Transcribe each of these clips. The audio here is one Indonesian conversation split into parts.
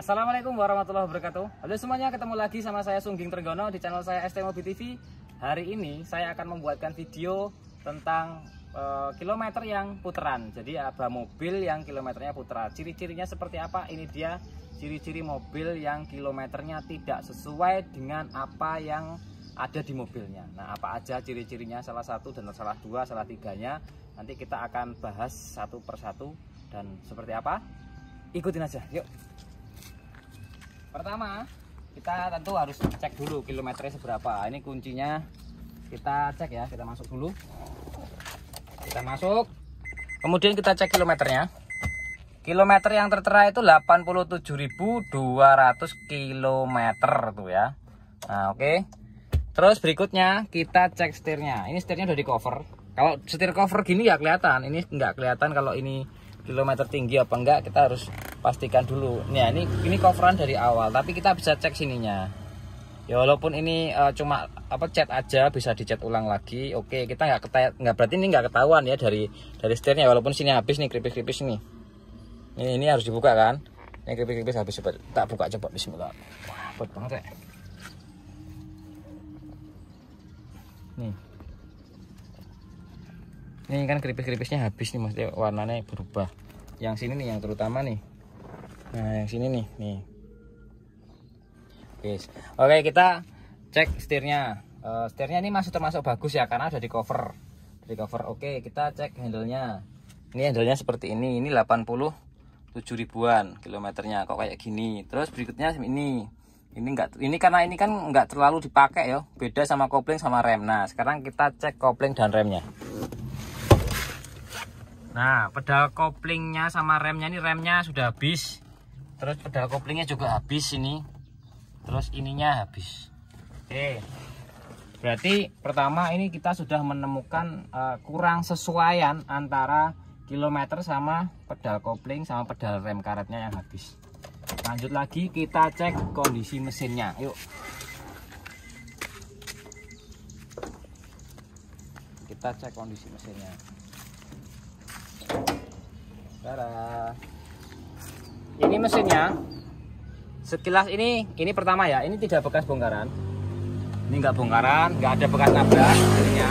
Assalamualaikum warahmatullahi wabarakatuh Halo semuanya ketemu lagi sama saya Sungging Trenggono di channel saya ST Mobi TV Hari ini saya akan membuatkan video tentang e, kilometer yang puteran Jadi ada mobil yang kilometernya puteran Ciri-cirinya seperti apa? Ini dia ciri-ciri mobil yang kilometernya tidak sesuai dengan apa yang ada di mobilnya. Nah, apa aja ciri-cirinya salah satu dan salah dua, salah tiganya. Nanti kita akan bahas satu persatu dan seperti apa? Ikutin aja, yuk. Pertama, kita tentu harus cek dulu kilometernya seberapa. Ini kuncinya kita cek ya, kita masuk dulu. Kita masuk. Kemudian kita cek kilometernya. Kilometer yang tertera itu 87.200 km tuh ya. Nah, oke. Okay. Terus berikutnya kita cek setirnya. Ini setirnya udah di cover. Kalau setir cover gini ya kelihatan. Ini nggak kelihatan kalau ini kilometer tinggi apa enggak. Kita harus pastikan dulu Nih, ini ini coveran dari awal tapi kita bisa cek sininya ya walaupun ini uh, cuma apa cat aja bisa dicat ulang lagi oke kita nggak ketah, nggak berarti ini nggak ketahuan ya dari dari setirnya walaupun sini habis nih keripik-keripik ini ini ini harus dibuka kan ini keripik-keripik habis cepat. tak buka cepat Bismillah wah buat banget ya nih ini kan keripik-keripiknya habis nih maksudnya warnanya berubah yang sini nih yang terutama nih Nah, yang sini nih, nih. Guys. Oke, kita cek setirnya. Uh, setirnya ini masih termasuk bagus ya karena sudah di cover. Di cover. Oke, kita cek handle-nya. Ini handle-nya seperti ini. Ini 80 7 ribuan kilometernya kok kayak gini. Terus berikutnya ini. Ini enggak ini karena ini kan enggak terlalu dipakai ya. Beda sama kopling sama rem. Nah, sekarang kita cek kopling dan remnya. Nah, pedal koplingnya sama remnya ini remnya sudah habis terus pedal koplingnya juga habis ini terus ininya habis oke berarti pertama ini kita sudah menemukan uh, kurang sesuaian antara kilometer sama pedal kopling sama pedal rem karetnya yang habis lanjut lagi kita cek kondisi mesinnya yuk kita cek kondisi mesinnya Dadah ini mesinnya sekilas ini ini pertama ya ini tidak bekas bongkaran ini enggak bongkaran enggak ada bekas nabrak akhirnya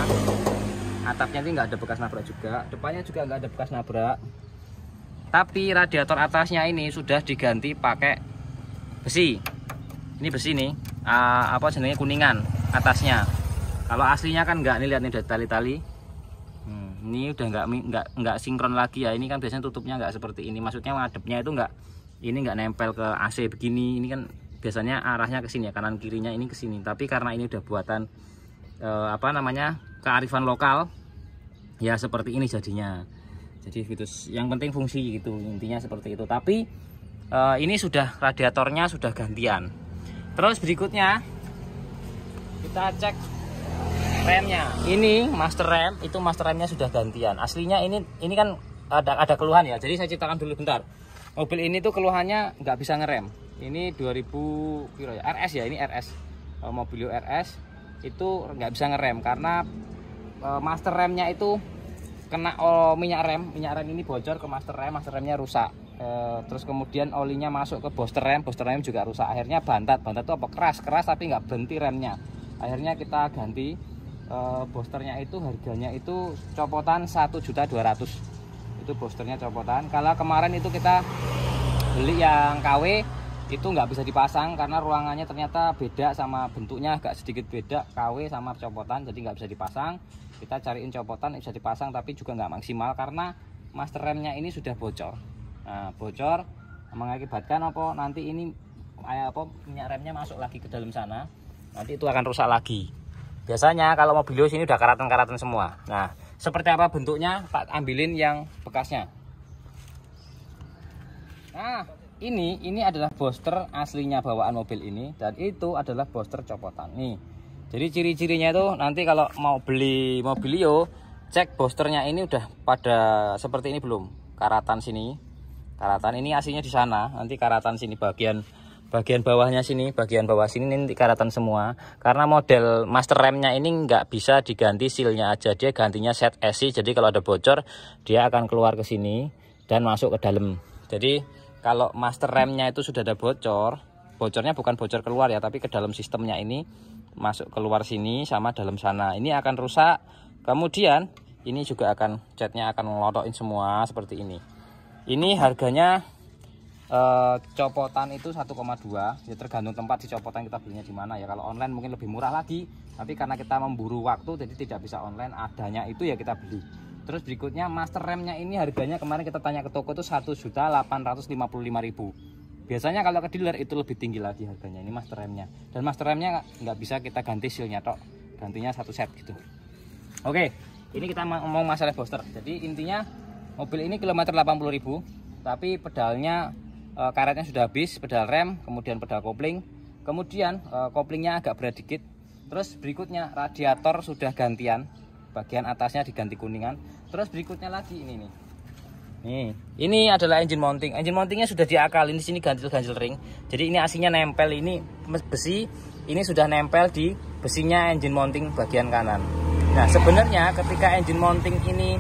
atapnya ini nggak ada bekas nabrak juga depannya juga enggak ada bekas nabrak tapi radiator atasnya ini sudah diganti pakai besi ini besi nih uh, apa sebenarnya kuningan atasnya kalau aslinya kan enggak nih lihat nih tali-tali hmm, ini udah nggak nggak nggak sinkron lagi ya ini kan biasanya tutupnya nggak seperti ini maksudnya ngadepnya itu nggak ini nggak nempel ke AC begini ini kan biasanya arahnya ke sini ya kanan kirinya ini ke sini tapi karena ini udah buatan eh, apa namanya kearifan lokal ya seperti ini jadinya jadi gitu yang penting fungsi gitu intinya seperti itu tapi eh, ini sudah radiatornya sudah gantian terus berikutnya kita cek remnya ini master rem itu master remnya sudah gantian aslinya ini ini kan ada ada keluhan ya jadi saya ceritakan dulu bentar mobil ini tuh keluhannya nggak bisa ngerem ini 2000 RS ya? ya ini RS eh, mobilio RS itu nggak bisa ngerem karena eh, master remnya itu kena eh, minyak rem minyak rem ini bocor ke master rem master remnya rusak terus kemudian olinya masuk ke booster rem booster rem juga rusak akhirnya bantat bantat itu apa keras keras tapi nggak berhenti remnya akhirnya kita ganti boosternya itu harganya itu copotan satu juta dua ratus itu boosternya copotan kalau kemarin itu kita beli yang KW itu nggak bisa dipasang karena ruangannya ternyata beda sama bentuknya agak sedikit beda KW sama copotan jadi nggak bisa dipasang kita cariin copotan bisa dipasang tapi juga nggak maksimal karena master remnya ini sudah bocor nah, bocor mengakibatkan apa nanti ini eh, apa minyak remnya masuk lagi ke dalam sana nanti itu akan rusak lagi biasanya kalau mobil ini udah karatan-karatan semua nah seperti apa bentuknya Pak ambilin yang bekasnya nah ini ini adalah booster aslinya bawaan mobil ini dan itu adalah booster copotan nih jadi ciri-cirinya itu nanti kalau mau beli mobilio cek boosternya ini udah pada seperti ini belum karatan sini karatan ini aslinya di sana nanti karatan sini bagian bagian bawahnya sini, bagian bawah sini nanti karatan semua. Karena model master remnya ini nggak bisa diganti sealnya aja, dia gantinya set SI. Jadi kalau ada bocor, dia akan keluar ke sini dan masuk ke dalam. Jadi kalau master remnya itu sudah ada bocor, bocornya bukan bocor keluar ya, tapi ke dalam sistemnya ini masuk keluar sini sama dalam sana. Ini akan rusak. Kemudian ini juga akan catnya akan ngelotokin semua seperti ini. Ini harganya Eh, copotan itu 1,2 ya tergantung tempat di copotan kita belinya di mana ya kalau online mungkin lebih murah lagi tapi karena kita memburu waktu jadi tidak bisa online adanya itu ya kita beli terus berikutnya master remnya ini harganya kemarin kita tanya ke toko itu 1.855.000 biasanya kalau ke dealer itu lebih tinggi lagi harganya ini master remnya dan master remnya nggak bisa kita ganti sealnya tok gantinya satu set gitu oke ini kita ngomong masalah booster jadi intinya mobil ini kilometer 80.000 tapi pedalnya Eh, karetnya sudah habis pedal rem kemudian pedal kopling kemudian eh, koplingnya agak berat dikit terus berikutnya radiator sudah gantian bagian atasnya diganti kuningan terus berikutnya lagi ini nih Nih, ini adalah engine mounting. Engine mountingnya sudah diakalin di sini ganti ganjil ring. Jadi ini aslinya nempel ini besi, ini sudah nempel di besinya engine mounting bagian kanan. Nah, sebenarnya ketika engine mounting ini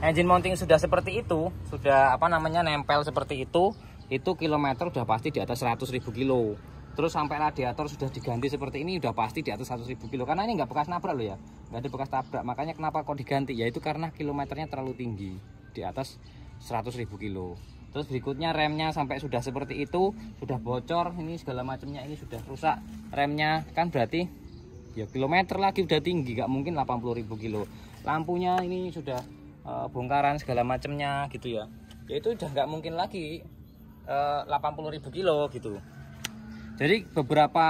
engine mounting sudah seperti itu sudah apa namanya nempel seperti itu itu kilometer sudah pasti di atas 100.000 kilo terus sampai radiator sudah diganti seperti ini sudah pasti di atas 100.000 kilo karena ini nggak bekas nabrak loh ya nggak ada bekas tabrak makanya kenapa kok diganti Ya itu karena kilometernya terlalu tinggi di atas 100.000 kilo terus berikutnya remnya sampai sudah seperti itu sudah bocor ini segala macamnya ini sudah rusak remnya kan berarti ya kilometer lagi udah tinggi gak mungkin 80.000 kilo lampunya ini sudah Eh, bongkaran segala macamnya gitu ya ya itu udah nggak mungkin lagi eh, uh, 80.000 kilo gitu jadi beberapa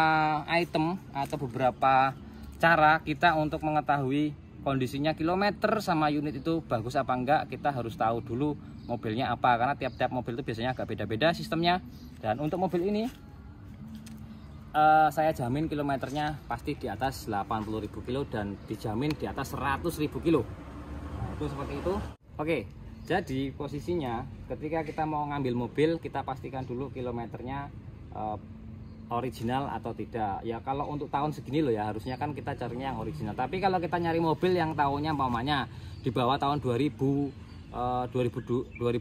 item atau beberapa cara kita untuk mengetahui kondisinya kilometer sama unit itu bagus apa enggak kita harus tahu dulu mobilnya apa karena tiap-tiap mobil itu biasanya agak beda-beda sistemnya dan untuk mobil ini uh, saya jamin kilometernya pasti di atas 80.000 kilo dan dijamin di atas 100.000 kilo jatuh seperti itu oke jadi posisinya ketika kita mau ngambil mobil kita pastikan dulu kilometernya uh, original atau tidak ya kalau untuk tahun segini loh ya harusnya kan kita carinya yang original tapi kalau kita nyari mobil yang tahunnya umpamanya di bawah tahun 2000 2000 2020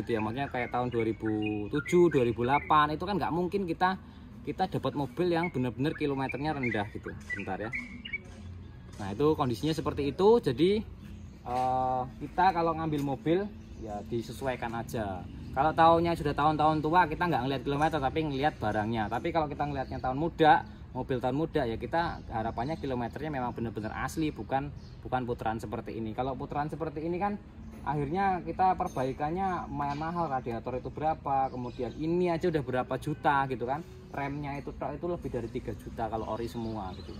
gitu ya maksudnya kayak tahun 2007 2008 itu kan nggak mungkin kita kita dapat mobil yang benar-benar kilometernya rendah gitu bentar ya nah itu kondisinya seperti itu jadi uh, kita kalau ngambil mobil ya disesuaikan aja kalau tahunnya sudah tahun-tahun tua kita nggak ngelihat kilometer tapi ngelihat barangnya tapi kalau kita ngelihatnya tahun muda mobil tahun muda ya kita harapannya kilometernya memang benar-benar asli bukan bukan putaran seperti ini kalau putaran seperti ini kan akhirnya kita perbaikannya lumayan mahal radiator itu berapa kemudian ini aja udah berapa juta gitu kan remnya itu itu lebih dari 3 juta kalau ori semua gitu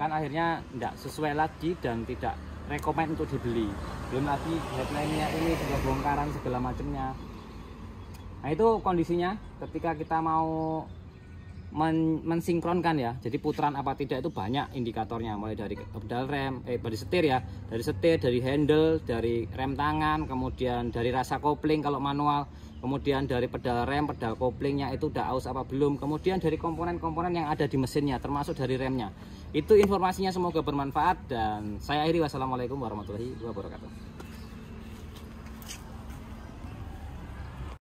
kan akhirnya tidak sesuai lagi dan tidak rekomend untuk dibeli belum lagi headline ini sudah bongkaran segala macamnya nah itu kondisinya ketika kita mau men mensinkronkan ya. Jadi putaran apa tidak itu banyak indikatornya mulai dari pedal rem, eh dari setir ya, dari setir, dari handle, dari rem tangan, kemudian dari rasa kopling kalau manual, kemudian dari pedal rem, pedal koplingnya itu udah aus apa belum, kemudian dari komponen-komponen yang ada di mesinnya termasuk dari remnya. Itu informasinya semoga bermanfaat dan saya akhiri wassalamualaikum warahmatullahi wabarakatuh.